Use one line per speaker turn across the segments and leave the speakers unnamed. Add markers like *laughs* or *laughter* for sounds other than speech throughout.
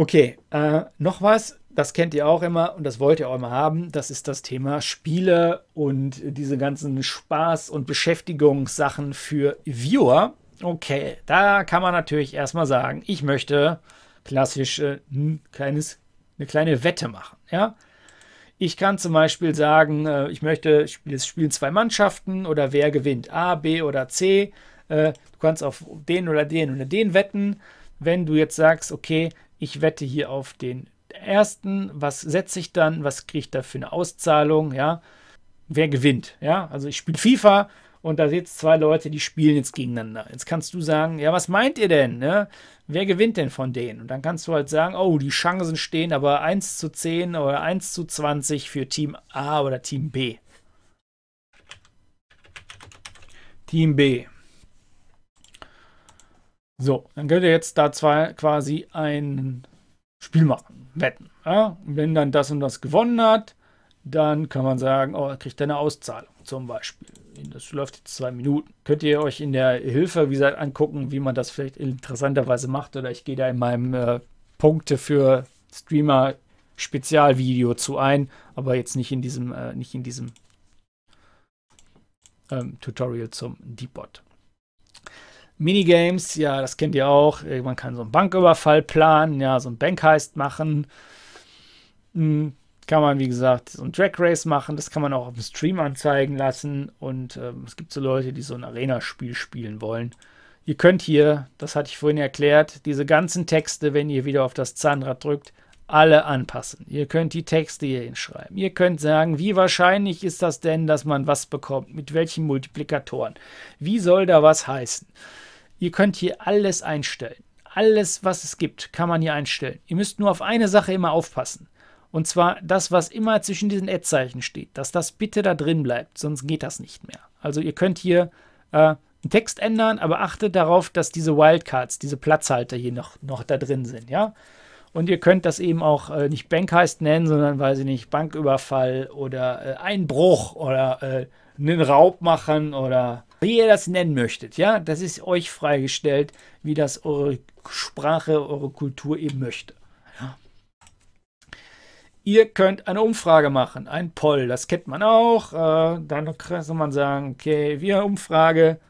Okay, äh, noch was, das kennt ihr auch immer und das wollt ihr auch immer haben, das ist das Thema Spiele und diese ganzen Spaß- und Beschäftigungssachen für Viewer. Okay, da kann man natürlich erstmal sagen, ich möchte klassisch äh, ein kleines, eine kleine Wette machen. Ja? Ich kann zum Beispiel sagen, äh, ich möchte, es spielen zwei Mannschaften oder wer gewinnt, A, B oder C. Äh, du kannst auf den oder den oder den wetten wenn du jetzt sagst, okay, ich wette hier auf den ersten, was setze ich dann, was kriege ich da für eine Auszahlung, ja, wer gewinnt, ja, also ich spiele FIFA und da jetzt zwei Leute, die spielen jetzt gegeneinander. Jetzt kannst du sagen, ja, was meint ihr denn, ne? wer gewinnt denn von denen? Und dann kannst du halt sagen, oh, die Chancen stehen aber 1 zu 10 oder 1 zu 20 für Team A oder Team B. Team B. So, dann könnt ihr jetzt da zwei quasi ein Spiel machen, wetten. Ja? Und wenn dann das und das gewonnen hat, dann kann man sagen, oh, er kriegt eine Auszahlung zum Beispiel. Das läuft jetzt zwei Minuten. Könnt ihr euch in der Hilfe, wie gesagt, angucken, wie man das vielleicht interessanterweise macht. Oder ich gehe da in meinem äh, Punkte für Streamer Spezialvideo zu ein, aber jetzt nicht in diesem, äh, nicht in diesem ähm, Tutorial zum Debot. Minigames, ja, das kennt ihr auch. Man kann so einen Banküberfall planen, ja, so einen Bankheist machen. Hm, kann man, wie gesagt, so ein Drag Race machen. Das kann man auch auf dem Stream anzeigen lassen. Und ähm, es gibt so Leute, die so ein Arena-Spiel spielen wollen. Ihr könnt hier, das hatte ich vorhin erklärt, diese ganzen Texte, wenn ihr wieder auf das Zahnrad drückt, alle anpassen. Ihr könnt die Texte hier hinschreiben. Ihr könnt sagen, wie wahrscheinlich ist das denn, dass man was bekommt? Mit welchen Multiplikatoren? Wie soll da was heißen? Ihr könnt hier alles einstellen. Alles, was es gibt, kann man hier einstellen. Ihr müsst nur auf eine Sache immer aufpassen. Und zwar das, was immer zwischen diesen Ad-Zeichen steht, dass das bitte da drin bleibt, sonst geht das nicht mehr. Also ihr könnt hier äh, einen Text ändern, aber achtet darauf, dass diese Wildcards, diese Platzhalter hier noch, noch da drin sind. Ja? Und ihr könnt das eben auch äh, nicht heißt nennen, sondern, weiß ich nicht, Banküberfall oder äh, Einbruch oder äh, einen Raub machen oder wie ihr das nennen möchtet. Ja, das ist euch freigestellt, wie das eure Sprache, eure Kultur eben möchte. Ihr könnt eine Umfrage machen, ein Poll, das kennt man auch. Äh, dann kann man sagen, okay, wir Umfrage,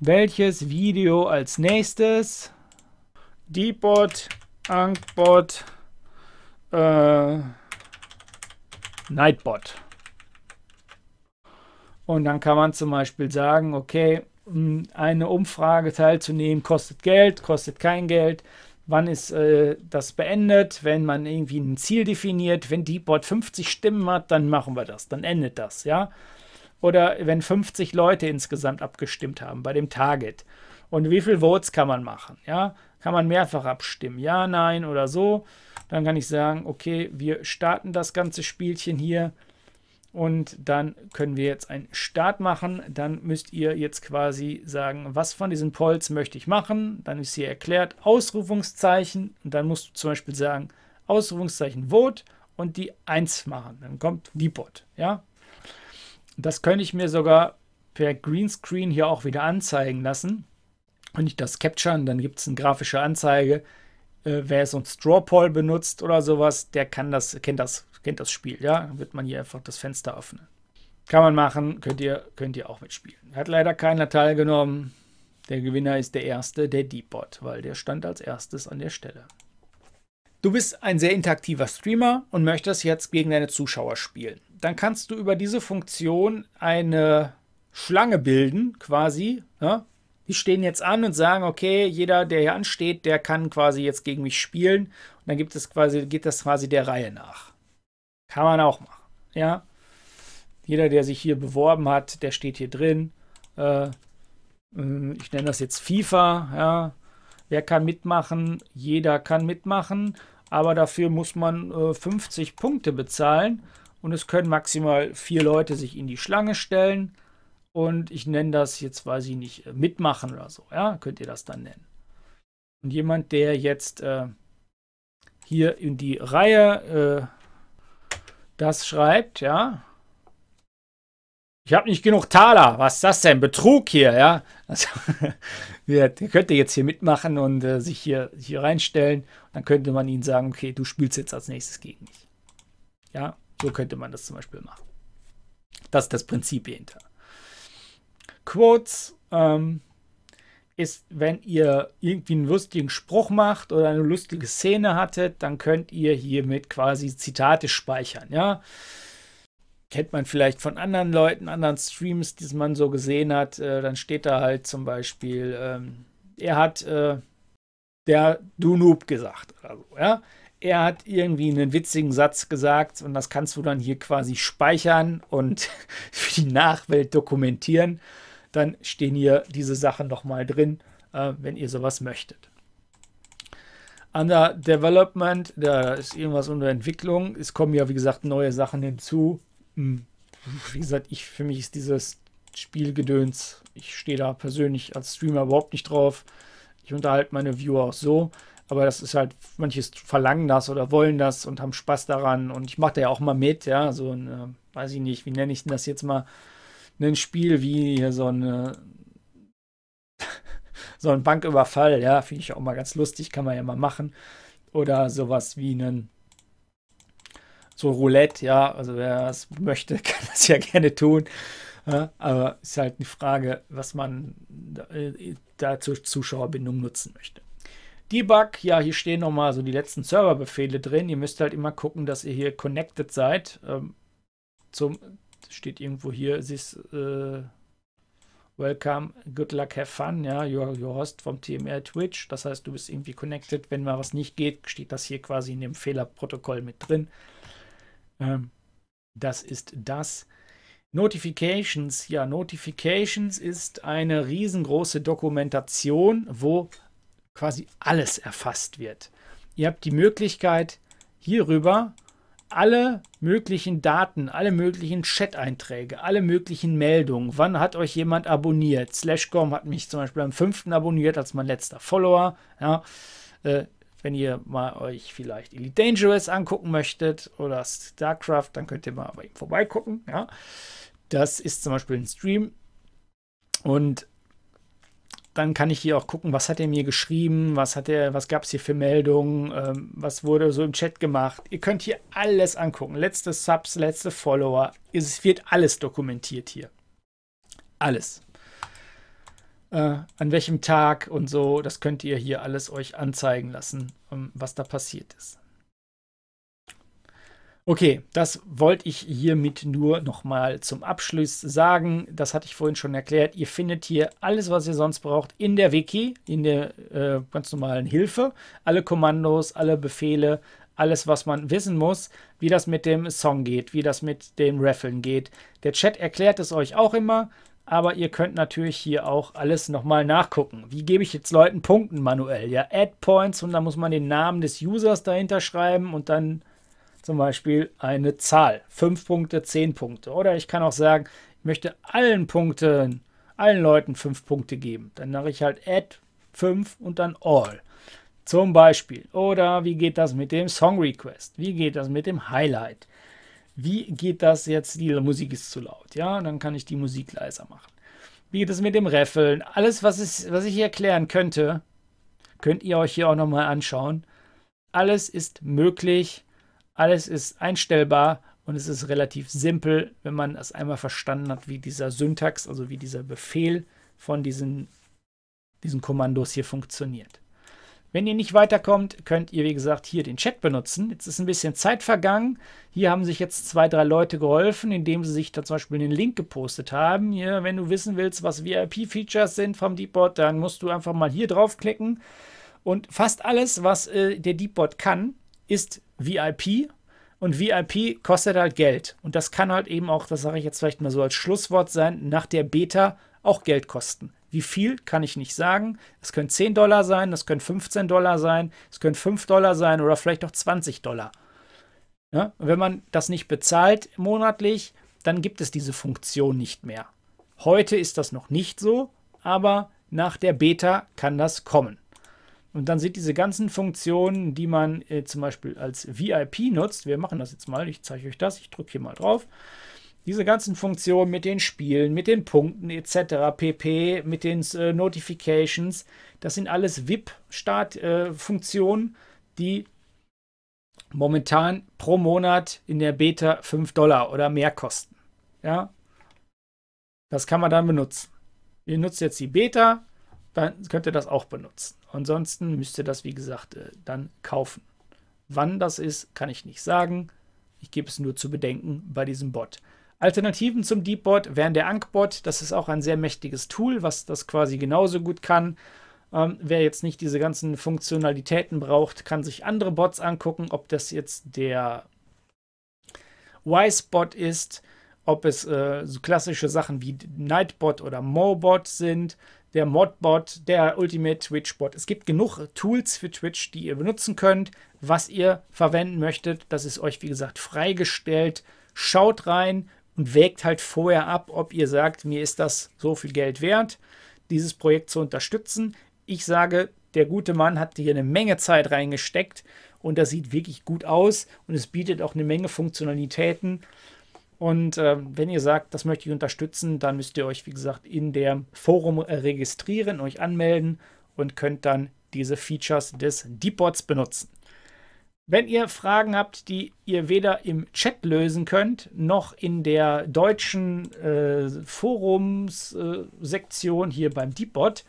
welches Video als nächstes Deepbot, Ankbot, äh, Nightbot. Und dann kann man zum Beispiel sagen, okay, eine Umfrage teilzunehmen kostet Geld, kostet kein Geld. Wann ist äh, das beendet? Wenn man irgendwie ein Ziel definiert, wenn Deepbot 50 Stimmen hat, dann machen wir das, dann endet das, ja oder wenn 50 Leute insgesamt abgestimmt haben bei dem Target. Und wie viele Votes kann man machen? Ja, kann man mehrfach abstimmen? Ja, nein oder so. Dann kann ich sagen, okay, wir starten das ganze Spielchen hier. Und dann können wir jetzt einen Start machen. Dann müsst ihr jetzt quasi sagen, was von diesen Polls möchte ich machen. Dann ist hier erklärt Ausrufungszeichen. Und dann musst du zum Beispiel sagen, Ausrufungszeichen Vote und die 1 machen. Dann kommt die Depot. Ja, das könnte ich mir sogar per Greenscreen hier auch wieder anzeigen lassen. Und ich das capturen, dann gibt es eine grafische Anzeige. Äh, wer so ein Straw Poll benutzt oder sowas, der kann das, kennt das, kennt das Spiel, ja. Dann wird man hier einfach das Fenster öffnen. Kann man machen, könnt ihr, könnt ihr auch mitspielen. Hat leider keiner teilgenommen. Der Gewinner ist der erste, der Deepbot, weil der stand als erstes an der Stelle. Du bist ein sehr interaktiver Streamer und möchtest jetzt gegen deine Zuschauer spielen dann kannst du über diese Funktion eine Schlange bilden, quasi. Ne? Die stehen jetzt an und sagen, okay, jeder, der hier ansteht, der kann quasi jetzt gegen mich spielen. Und dann gibt es quasi, geht das quasi der Reihe nach. Kann man auch machen. Ja. Jeder, der sich hier beworben hat, der steht hier drin. Äh, hm, ich nenne das jetzt FIFA. Ja. Wer kann mitmachen? Jeder kann mitmachen. Aber dafür muss man äh, 50 Punkte bezahlen und es können maximal vier Leute sich in die Schlange stellen und ich nenne das jetzt, weiß ich nicht, äh, mitmachen oder so, ja, könnt ihr das dann nennen. Und jemand, der jetzt äh, hier in die Reihe äh, das schreibt, ja, ich habe nicht genug Taler. Was ist das denn? Betrug hier, ja? Also, *laughs* der könnte jetzt hier mitmachen und äh, sich hier, hier reinstellen. Dann könnte man ihnen sagen, okay, du spielst jetzt als nächstes gegen mich. Ja, so könnte man das zum Beispiel machen. Das ist das Prinzip hinter. Quotes ähm, ist, wenn ihr irgendwie einen lustigen Spruch macht oder eine lustige Szene hattet, dann könnt ihr hiermit quasi Zitate speichern. Ja, kennt man vielleicht von anderen Leuten, anderen Streams, die man so gesehen hat. Äh, dann steht da halt zum Beispiel, ähm, er hat äh, der Du Noob gesagt oder so. Ja, er hat irgendwie einen witzigen Satz gesagt und das kannst du dann hier quasi speichern und *laughs* für die Nachwelt dokumentieren. Dann stehen hier diese Sachen nochmal drin, äh, wenn ihr sowas möchtet. Under Development, da ist irgendwas unter Entwicklung. Es kommen ja, wie gesagt, neue Sachen hinzu. Hm, wie gesagt, ich, für mich ist dieses Spielgedöns, ich stehe da persönlich als Streamer überhaupt nicht drauf. Ich unterhalte meine Viewer auch so. Aber das ist halt, manche verlangen das oder wollen das und haben Spaß daran. Und ich mache da ja auch mal mit, ja, so ein, äh, weiß ich nicht, wie nenne ich denn das jetzt mal, ein Spiel wie hier so ein, *laughs* so ein Banküberfall, ja, finde ich auch mal ganz lustig, kann man ja mal machen. Oder sowas wie ein, so Roulette, ja, also wer das möchte, *laughs* kann das ja gerne tun. Ja, aber ist halt eine Frage, was man da, äh, da zur Zuschauerbindung nutzen möchte. Debug, ja, hier stehen nochmal so die letzten Serverbefehle drin. Ihr müsst halt immer gucken, dass ihr hier connected seid. Ähm, zum, steht irgendwo hier, es ist äh, Welcome, good luck, have fun. Ja, your, your host vom TMR Twitch. Das heißt, du bist irgendwie connected. Wenn mal was nicht geht, steht das hier quasi in dem Fehlerprotokoll mit drin. Ähm, das ist das. Notifications, ja, Notifications ist eine riesengroße Dokumentation, wo quasi alles erfasst wird. Ihr habt die Möglichkeit, hierüber alle möglichen Daten, alle möglichen Chat-Einträge, alle möglichen Meldungen. Wann hat euch jemand abonniert? Slashcom hat mich zum Beispiel am 5. abonniert als mein letzter Follower. Ja, äh, wenn ihr mal euch vielleicht Elite Dangerous angucken möchtet oder StarCraft, dann könnt ihr mal bei ihm vorbeigucken. Ja. Das ist zum Beispiel ein Stream. Und dann kann ich hier auch gucken, was hat er mir geschrieben, was hat er, was gab es hier für Meldungen, ähm, was wurde so im Chat gemacht. Ihr könnt hier alles angucken. Letzte Subs, letzte Follower. Es wird alles dokumentiert hier. Alles. Äh, an welchem Tag und so, das könnt ihr hier alles euch anzeigen lassen, ähm, was da passiert ist. Okay, das wollte ich hiermit nur nochmal zum Abschluss sagen. Das hatte ich vorhin schon erklärt. Ihr findet hier alles, was ihr sonst braucht, in der Wiki, in der äh, ganz normalen Hilfe. Alle Kommandos, alle Befehle, alles, was man wissen muss, wie das mit dem Song geht, wie das mit dem Raffeln geht. Der Chat erklärt es euch auch immer, aber ihr könnt natürlich hier auch alles nochmal nachgucken. Wie gebe ich jetzt Leuten Punkten manuell? Ja, Add Points und dann muss man den Namen des Users dahinter schreiben und dann zum Beispiel eine Zahl. Fünf Punkte, zehn Punkte. Oder ich kann auch sagen, ich möchte allen Punkten, allen Leuten fünf Punkte geben. Dann mache ich halt add 5 und dann all. Zum Beispiel. Oder wie geht das mit dem Song Request? Wie geht das mit dem Highlight? Wie geht das jetzt? Die Musik ist zu laut. Ja, dann kann ich die Musik leiser machen. Wie geht es mit dem Raffeln? Alles, was, ist, was ich hier erklären könnte, könnt ihr euch hier auch nochmal anschauen. Alles ist möglich alles ist einstellbar und es ist relativ simpel, wenn man es einmal verstanden hat, wie dieser Syntax, also wie dieser Befehl von diesen, diesen Kommandos hier funktioniert. Wenn ihr nicht weiterkommt, könnt ihr, wie gesagt, hier den Chat benutzen. Jetzt ist ein bisschen Zeit vergangen. Hier haben sich jetzt zwei, drei Leute geholfen, indem sie sich da zum Beispiel einen Link gepostet haben. Hier, wenn du wissen willst, was VIP-Features sind vom Deepbot, dann musst du einfach mal hier draufklicken. Und fast alles, was äh, der Deepbot kann, ist VIP. Und VIP kostet halt Geld. Und das kann halt eben auch, das sage ich jetzt vielleicht mal so als Schlusswort sein, nach der Beta auch Geld kosten. Wie viel kann ich nicht sagen. Es können 10 Dollar sein, es können 15 Dollar sein, es können 5 Dollar sein oder vielleicht auch 20 Dollar. Ja? Ne? wenn man das nicht bezahlt monatlich, dann gibt es diese Funktion nicht mehr. Heute ist das noch nicht so, aber nach der Beta kann das kommen. Und dann sind diese ganzen Funktionen, die man äh, zum Beispiel als VIP nutzt, wir machen das jetzt mal, ich zeige euch das, ich drücke hier mal drauf. Diese ganzen Funktionen mit den Spielen, mit den Punkten etc., pp, mit den äh, Notifications, das sind alles VIP-Start-Funktionen, äh, die momentan pro Monat in der Beta 5 Dollar oder mehr kosten. Ja, das kann man dann benutzen. Ihr nutzt jetzt die Beta, dann könnt ihr das auch benutzen. Ansonsten müsst ihr das, wie gesagt, äh, dann kaufen. Wann das ist, kann ich nicht sagen. Ich gebe es nur zu bedenken bei diesem Bot. Alternativen zum Deepbot wären der Ankbot. Das ist auch ein sehr mächtiges Tool, was das quasi genauso gut kann. Ähm, wer jetzt nicht diese ganzen Funktionalitäten braucht, kann sich andere Bots angucken, ob das jetzt der Wisebot ist, ob es äh, so klassische Sachen wie Nightbot oder Mobot sind, der Modbot, der Ultimate Twitch-Bot. Es gibt genug Tools für Twitch, die ihr benutzen könnt, was ihr verwenden möchtet. Das ist euch, wie gesagt, freigestellt. Schaut rein und wägt halt vorher ab, ob ihr sagt, mir ist das so viel Geld wert, dieses Projekt zu unterstützen. Ich sage, der gute Mann hat hier eine Menge Zeit reingesteckt und das sieht wirklich gut aus und es bietet auch eine Menge Funktionalitäten. Und äh, wenn ihr sagt, das möchte ich unterstützen, dann müsst ihr euch, wie gesagt, in dem Forum äh, registrieren, euch anmelden und könnt dann diese Features des Deepbots benutzen. Wenn ihr Fragen habt, die ihr weder im Chat lösen könnt, noch in der deutschen äh, Forumssektion äh, hier beim Deepbot,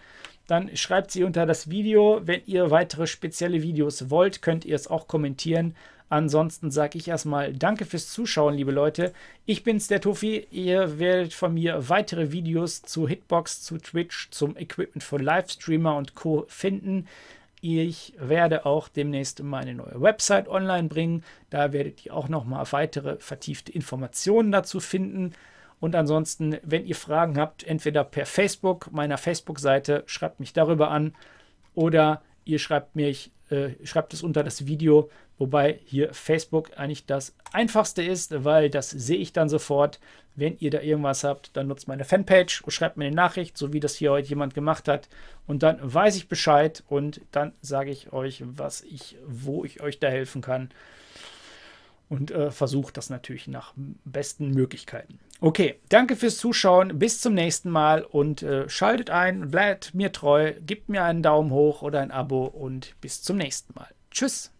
dann schreibt sie unter das Video. Wenn ihr weitere spezielle Videos wollt, könnt ihr es auch kommentieren Ansonsten sage ich erstmal danke fürs Zuschauen, liebe Leute. Ich bin's, der Tofi. Ihr werdet von mir weitere Videos zu Hitbox, zu Twitch, zum Equipment für Livestreamer und Co. finden. Ich werde auch demnächst meine neue Website online bringen. Da werdet ihr auch nochmal weitere vertiefte Informationen dazu finden. Und ansonsten, wenn ihr Fragen habt, entweder per Facebook, meiner Facebook-Seite, schreibt mich darüber an oder ihr schreibt, mich, äh, schreibt es unter das Video Wobei hier Facebook eigentlich das einfachste ist, weil das sehe ich dann sofort. Wenn ihr da irgendwas habt, dann nutzt meine Fanpage und schreibt mir eine Nachricht, so wie das hier heute jemand gemacht hat. Und dann weiß ich Bescheid und dann sage ich euch, was ich, wo ich euch da helfen kann. Und äh, versucht das natürlich nach besten Möglichkeiten. Okay, danke fürs Zuschauen. Bis zum nächsten Mal und äh, schaltet ein, bleibt mir treu, gebt mir einen Daumen hoch oder ein Abo und bis zum nächsten Mal. Tschüss.